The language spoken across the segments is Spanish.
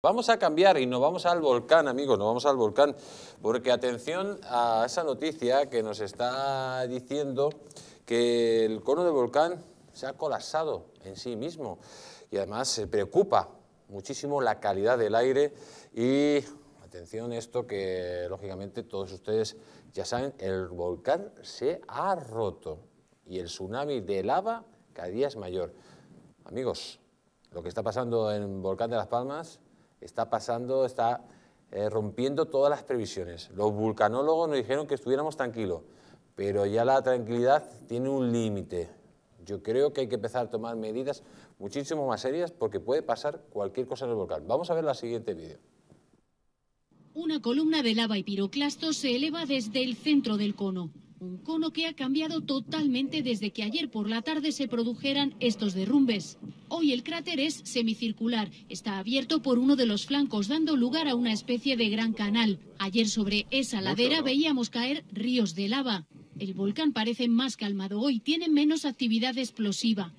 Vamos a cambiar y nos vamos al volcán, amigos, nos vamos al volcán, porque atención a esa noticia que nos está diciendo que el cono del volcán se ha colapsado en sí mismo y además se preocupa muchísimo la calidad del aire y atención esto que lógicamente todos ustedes ya saben, el volcán se ha roto y el tsunami de lava cada día es mayor. Amigos, lo que está pasando en Volcán de las Palmas está pasando, está eh, rompiendo todas las previsiones. Los vulcanólogos nos dijeron que estuviéramos tranquilos, pero ya la tranquilidad tiene un límite. Yo creo que hay que empezar a tomar medidas muchísimo más serias porque puede pasar cualquier cosa en el volcán. Vamos a ver la siguiente vídeo. Una columna de lava y piroclastos se eleva desde el centro del cono un cono que ha cambiado totalmente desde que ayer por la tarde se produjeran estos derrumbes. Hoy el cráter es semicircular, está abierto por uno de los flancos, dando lugar a una especie de gran canal. Ayer sobre esa ladera veíamos caer ríos de lava. El volcán parece más calmado hoy, tiene menos actividad explosiva.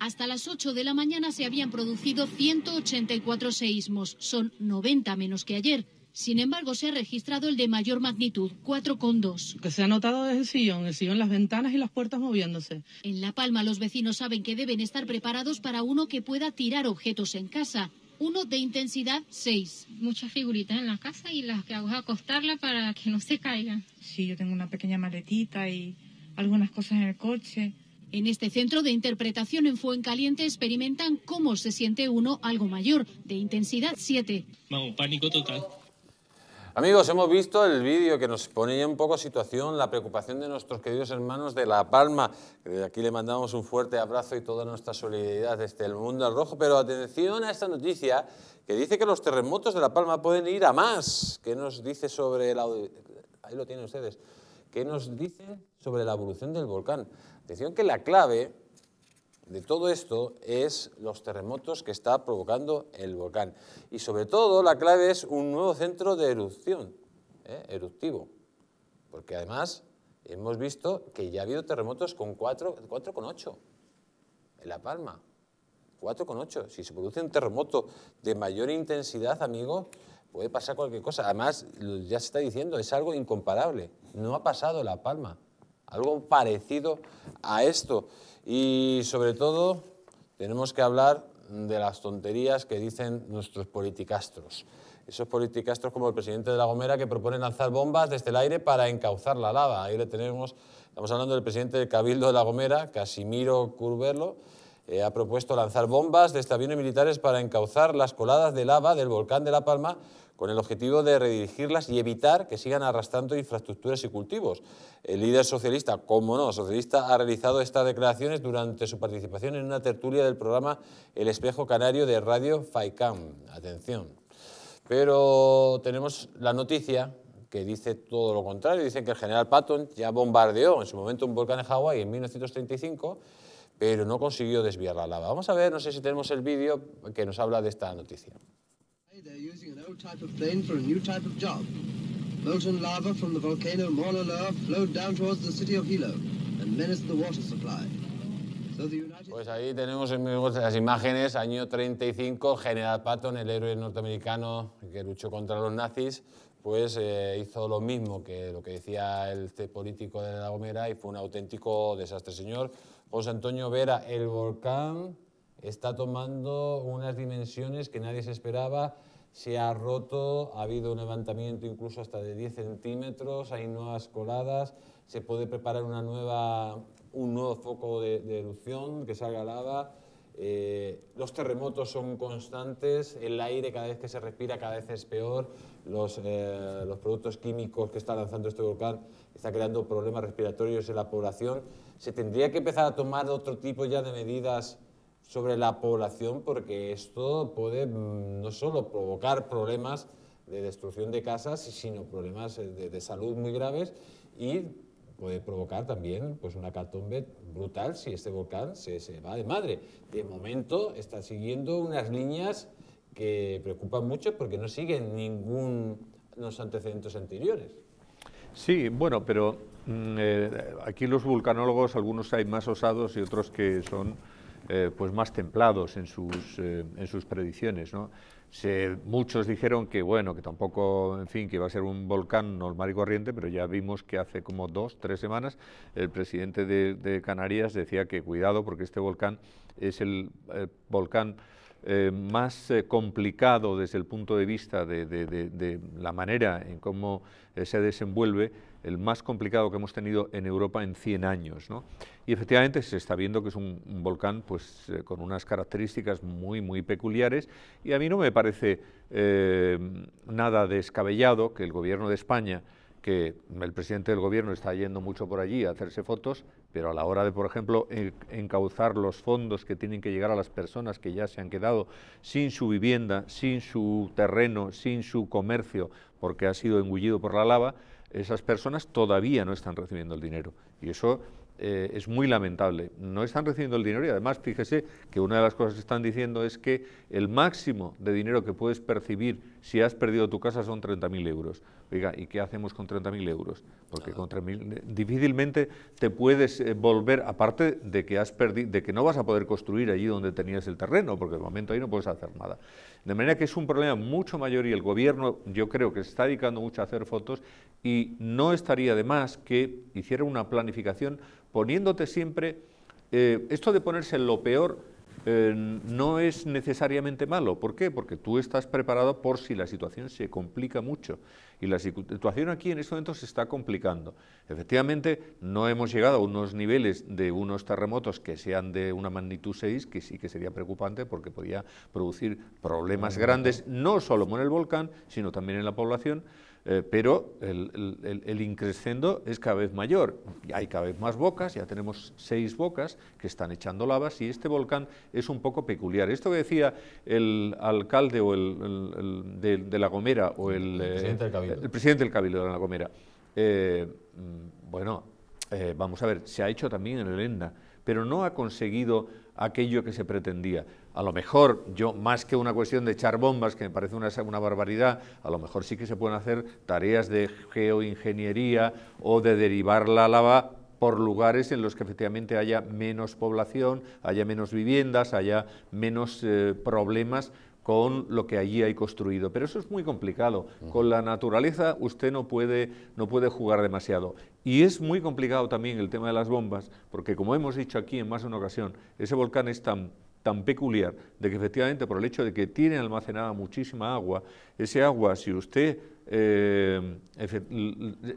Hasta las 8 de la mañana se habían producido 184 seísmos, son 90 menos que ayer. Sin embargo, se ha registrado el de mayor magnitud, 4,2. Lo que se ha notado desde el sillón, el sillón, las ventanas y las puertas moviéndose. En La Palma, los vecinos saben que deben estar preparados para uno que pueda tirar objetos en casa. Uno de intensidad 6. Muchas figuritas en la casa y las que hago es acostarla para que no se caigan. Sí, yo tengo una pequeña maletita y algunas cosas en el coche. En este centro de interpretación en Fuencaliente experimentan cómo se siente uno algo mayor, de intensidad 7. Vamos, pánico total. Amigos, hemos visto el vídeo que nos ya un poco situación la preocupación de nuestros queridos hermanos de La Palma. Desde aquí le mandamos un fuerte abrazo y toda nuestra solidaridad desde el mundo al rojo. Pero atención a esta noticia que dice que los terremotos de La Palma pueden ir a más. ¿Qué nos dice sobre la... Ahí lo tienen ustedes. ¿Qué nos dice sobre la evolución del volcán? Atención que la clave de todo esto es los terremotos que está provocando el volcán. Y sobre todo la clave es un nuevo centro de erupción, ¿eh? eruptivo. Porque además hemos visto que ya ha habido terremotos con 4,8 en La Palma. 4,8. Si se produce un terremoto de mayor intensidad, amigo, puede pasar cualquier cosa. Además, ya se está diciendo, es algo incomparable. No ha pasado en La Palma. Algo parecido a esto. Y sobre todo, tenemos que hablar de las tonterías que dicen nuestros politicastros. Esos politicastros como el presidente de La Gomera que proponen lanzar bombas desde el aire para encauzar la lava. Ahí le tenemos, estamos hablando del presidente del Cabildo de La Gomera, Casimiro Curberlo, eh, ha propuesto lanzar bombas desde aviones militares para encauzar las coladas de lava del volcán de La Palma con el objetivo de redirigirlas y evitar que sigan arrastrando infraestructuras y cultivos. El líder socialista, como no, socialista, ha realizado estas declaraciones durante su participación en una tertulia del programa El Espejo Canario de Radio FAICAM. Atención. Pero tenemos la noticia que dice todo lo contrario. Dicen que el general Patton ya bombardeó en su momento un volcán en Hawái en 1935, pero no consiguió desviar la lava. Vamos a ver, no sé si tenemos el vídeo que nos habla de esta noticia. Pues ahí tenemos las imágenes, año 35, General Patton, el héroe norteamericano que luchó contra los nazis, pues eh, hizo lo mismo que lo que decía el político de La Gomera y fue un auténtico desastre. Señor José Antonio Vera, el volcán está tomando unas dimensiones que nadie se esperaba se ha roto, ha habido un levantamiento incluso hasta de 10 centímetros, hay nuevas coladas, se puede preparar una nueva, un nuevo foco de, erupción que salga lava. Eh, los terremotos son constantes, el aire cada vez que se respira cada vez es peor, los, eh, los productos químicos que está lanzando este volcán está creando problemas respiratorios en la población. Se tendría que empezar a tomar otro tipo ya de medidas sobre la población porque esto puede mm, no solo provocar problemas de destrucción de casas, sino problemas eh, de, salud muy graves y puede provocar también pues, una catombe brutal si este volcán se, va de madre. De momento está siguiendo unas líneas que preocupan mucho porque no siguen ningún los antecedentes anteriores. Sí, bueno, pero mm, eh, aquí los vulcanólogos, algunos hay más osados y otros que son eh, pues más templados en sus, eh, sus predicciones. muchos dijeron que, bueno, que tampoco, en fin, que iba a ser un volcán normal y corriente, pero ya vimos que hace como dos, tres semanas, el presidente de, Canarias decía que cuidado porque este volcán es el, eh, volcán más complicado desde el punto de vista de, la manera en cómo se desenvuelve el más complicado que hemos tenido en Europa en 100 años. Y efectivamente se está viendo que es un, volcán pues, eh, con unas características muy, muy peculiares y a mí no me parece eh, nada descabellado que el gobierno de España que el presidente del gobierno está yendo mucho por allí a hacerse fotos, pero a la hora de, por ejemplo, encauzar los fondos que tienen que llegar a las personas que ya se han quedado sin su vivienda, sin su terreno, sin su comercio, porque ha sido engullido por la lava, esas personas todavía no están recibiendo el dinero. Y eso eh, es muy lamentable. No están recibiendo el dinero y además fíjese que una de las cosas que están diciendo es que el máximo de dinero que puedes percibir si has perdido tu casa son 30.000 euros. Oiga, ¿y qué hacemos con 30.000 euros? Porque con 30.000 eh, difícilmente te puedes eh, volver, aparte de que, has perdido, de que no vas a poder construir allí donde tenías el terreno, porque de momento ahí no puedes hacer nada. De manera que es un problema mucho mayor y el gobierno yo creo que se está dedicando mucho a hacer fotos y no estaría de más que hiciera una planificación poniéndote siempre, eh, esto de ponerse en lo peor, eh, no es necesariamente malo. ¿Por qué? Porque tú estás preparado por si la situación se complica mucho. Y la situación aquí en este momento se está complicando. Efectivamente, no hemos llegado a unos niveles de unos terremotos que sean de una magnitud 6, que sí que sería preocupante porque podía producir problemas grandes, no solo en el volcán, sino también en la población. Eh, pero el, el, increscendo es cada vez mayor. Hay cada vez más bocas, ya tenemos seis bocas que están echando lavas y este volcán es un poco peculiar. Esto que decía el alcalde o el, de, La Gomera o eh, el, presidente, del Cabildo. de La Gomera, eh, mm, bueno, vamos a ver, se ha hecho también en el pero no ha conseguido aquello que se pretendía. A lo mejor yo, más que una cuestión de echar bombas, que me parece una, barbaridad, a lo mejor sí que se pueden hacer tareas de geoingeniería o de derivar la lava por lugares en los que efectivamente haya menos población, haya menos viviendas, haya menos eh, problemas con lo que allí hay construido. Pero eso es muy complicado. Con la naturaleza usted no puede, no puede jugar demasiado. Y es muy complicado también el tema de las bombas, porque como hemos dicho aquí en más de una ocasión, ese volcán es tan tan peculiar de que efectivamente por el hecho de que tiene almacenada muchísima agua, ese agua, si usted, eh,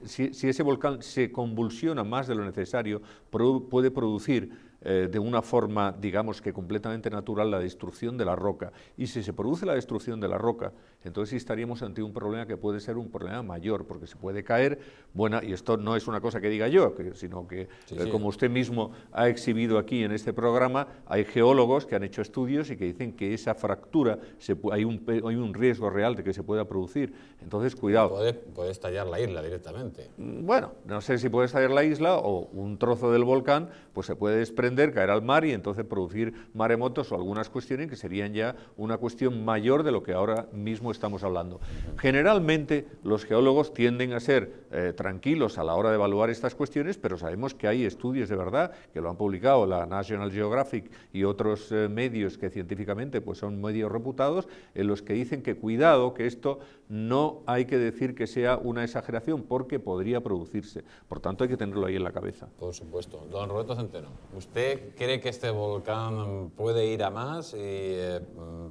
si, ese volcán se convulsiona más de lo necesario, puede producir eh, de una forma, digamos que completamente natural, la destrucción de la roca. Y si se produce la destrucción de la roca, entonces estaríamos ante un problema que puede ser un problema mayor, porque se puede caer, bueno, y esto no es una cosa que diga yo, sino que, eh, como usted mismo ha exhibido aquí en este programa, hay geólogos que han hecho estudios y que dicen que esa fractura, se, hay, un, hay un riesgo real de que se pueda producir. Entonces, cuidado. Puede, puede estallar la isla directamente. Mm, bueno, no sé si puede estallar la isla o un trozo del volcán, pues se puede desprender caer al mar y entonces producir maremotos o algunas cuestiones que serían ya una cuestión mayor de lo que ahora mismo estamos hablando. Generalmente los geólogos tienden a ser eh, tranquilos a la hora de evaluar estas cuestiones, pero sabemos que hay estudios de verdad que lo han publicado la National Geographic y otros eh, medios que científicamente pues, son medios reputados, en los que dicen que cuidado, que esto no hay que decir que sea una exageración porque podría producirse. Por tanto, hay que tenerlo ahí en la cabeza. Por supuesto. Don Roberto Centeno, usted cree que este volcán puede ir a más y eh,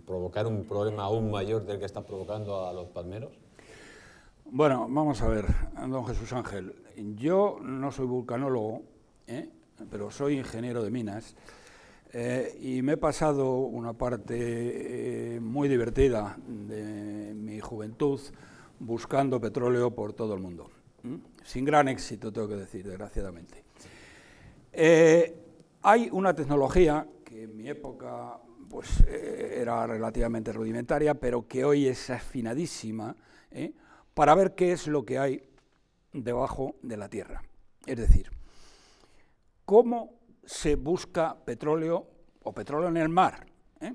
provocar un problema aún mayor del que está provocando a los palmeros? Bueno, vamos a ver, don Jesús Ángel. Yo no soy vulcanólogo, ¿eh? pero soy ingeniero de minas eh, y me he pasado una parte muy divertida de mi juventud buscando petróleo por todo el mundo. Sin gran éxito, tengo que decir, desgraciadamente. Hay una tecnología que en mi época pues, eh, era relativamente rudimentaria, pero que hoy es afinadísima, ¿eh? para ver qué es lo que hay debajo de la Tierra. Es decir, cómo se busca petróleo o petróleo en el mar. ¿Eh?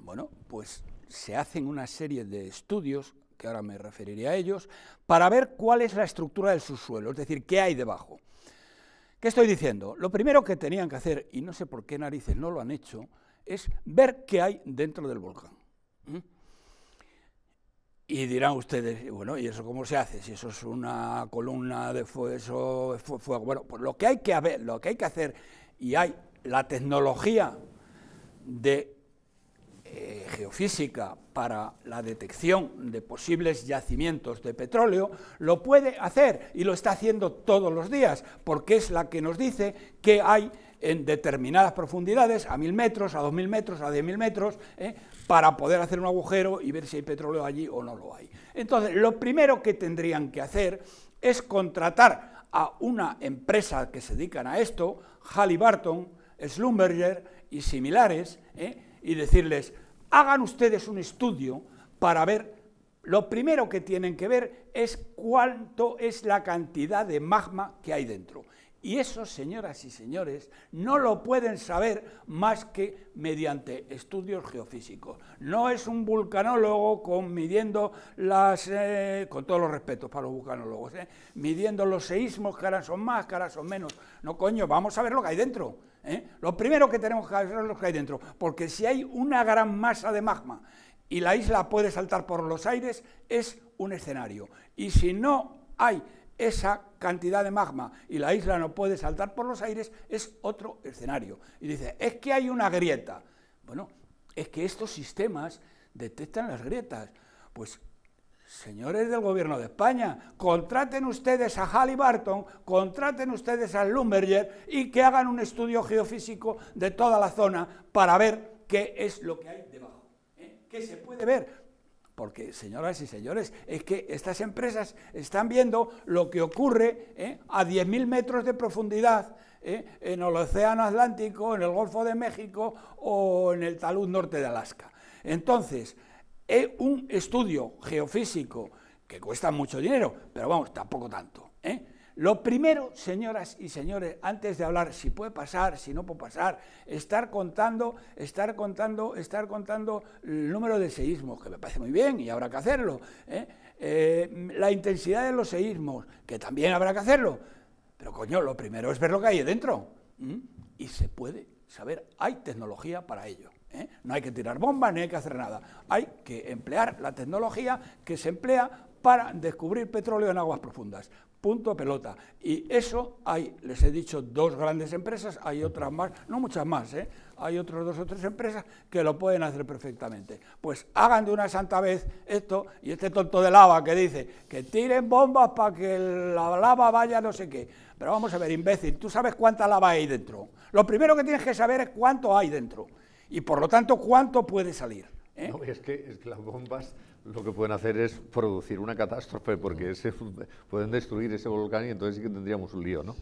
Bueno, pues se hacen una serie de estudios, que ahora me referiré a ellos, para ver cuál es la estructura del subsuelo, es decir, qué hay debajo. ¿Qué estoy diciendo? Lo primero que tenían que hacer, y no sé por qué narices no lo han hecho, es ver qué hay dentro del volcán. Y dirán ustedes, bueno, ¿y eso cómo se hace? Si eso es una columna de fuego, fuego. Bueno, pues lo que hay que lo que hay que hacer, y hay la tecnología de eh, geofísica para la detección de posibles yacimientos de petróleo, lo puede hacer y lo está haciendo todos los días, porque es la que nos dice que hay en determinadas profundidades, a mil metros, a dos mil metros, a diez mil metros, eh, para poder hacer un agujero y ver si hay petróleo allí o no lo hay. Entonces, lo primero que tendrían que hacer es contratar a una empresa que se dedican a esto, Halliburton, Schlumberger y similares, eh, y decirles, hagan ustedes un estudio para ver, lo primero que tienen que ver es cuánto es la cantidad de magma que hay dentro. Y eso, señoras y señores, no lo pueden saber más que mediante estudios geofísicos. No es un vulcanólogo con, midiendo las, eh, con todos los respetos para los vulcanólogos, eh, midiendo los seísmos, que ahora son más, que ahora son menos. No, coño, vamos a ver lo que hay dentro. Eh. Lo primero que tenemos que hacer es lo que hay dentro, porque si hay una gran masa de magma y la isla puede saltar por los aires, es un escenario. Y si no hay esa cantidad de magma y la isla no puede saltar por los aires, es otro escenario. Y dice, es que hay una grieta. Bueno, es que estos sistemas detectan las grietas. Pues, señores del gobierno de España, contraten ustedes a Halliburton, contraten ustedes a Lumberger y que hagan un estudio geofísico de toda la zona para ver qué es lo que hay debajo, ¿eh? qué se puede ver, porque señoras y señores, es que estas empresas están viendo lo que ocurre ¿eh? a 10.000 metros de profundidad ¿eh? en el Océano Atlántico, en el Golfo de México o en el talud norte de Alaska. Entonces, es un estudio geofísico que cuesta mucho dinero, pero vamos, tampoco tanto. ¿eh? Lo primero, señoras y señores, antes de hablar si puede pasar, si no puede pasar, estar contando, estar contando, estar contando el número de seísmos, que me parece muy bien y habrá que hacerlo. ¿eh? Eh, la intensidad de los seísmos, que también habrá que hacerlo. Pero coño, lo primero es ver lo que hay dentro. Y se puede saber, hay tecnología para ello. ¿eh? No hay que tirar bombas ni hay que hacer nada. Hay que emplear la tecnología que se emplea para descubrir petróleo en aguas profundas punto pelota. Y eso hay, les he dicho, dos grandes empresas, hay otras más, no muchas más, ¿eh? hay otras dos o tres empresas que lo pueden hacer perfectamente. Pues hagan de una santa vez esto y este tonto de lava que dice que tiren bombas para que la lava vaya no sé qué. Pero vamos a ver, imbécil, tú sabes cuánta lava hay dentro. Lo primero que tienes que saber es cuánto hay dentro y por lo tanto cuánto puede salir. ¿Eh? No, es, que, las bombas lo que pueden hacer es producir una catástrofe, porque mm. pueden destruir ese volcán y entonces sí que tendríamos un lío, ¿no?